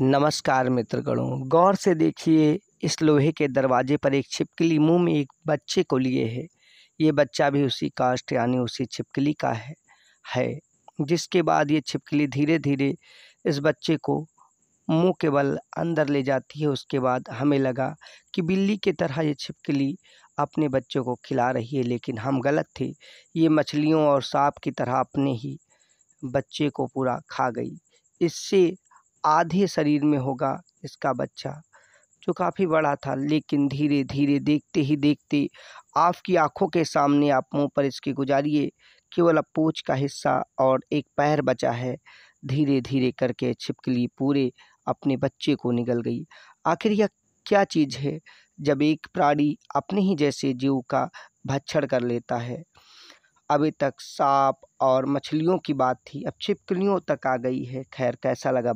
नमस्कार मित्रगणों गौर से देखिए इस लोहे के दरवाजे पर एक छिपकली मुंह में एक बच्चे को लिए है ये बच्चा भी उसी कास्ट यानी उसी छिपकली का है है जिसके बाद ये छिपकली धीरे धीरे इस बच्चे को मुंह के बल अंदर ले जाती है उसके बाद हमें लगा कि बिल्ली की तरह ये छिपकली अपने बच्चों को खिला रही है लेकिन हम गलत थे ये मछलियों और सांप की तरह अपने ही बच्चे को पूरा खा गई इससे आधे शरीर में होगा इसका बच्चा जो काफ़ी बड़ा था लेकिन धीरे धीरे देखते ही देखते आपकी आंखों के सामने आप मुंह पर इसके गुजारिए केवल अब पूछ का हिस्सा और एक पैर बचा है धीरे धीरे करके छिपकली पूरे अपने बच्चे को निगल गई आखिर यह क्या चीज़ है जब एक प्राणी अपने ही जैसे जीव का भक्षण कर लेता है अभी तक सांप और मछलियों की बात थी अब छिपकलियों तक आ गई है खैर कैसा लगा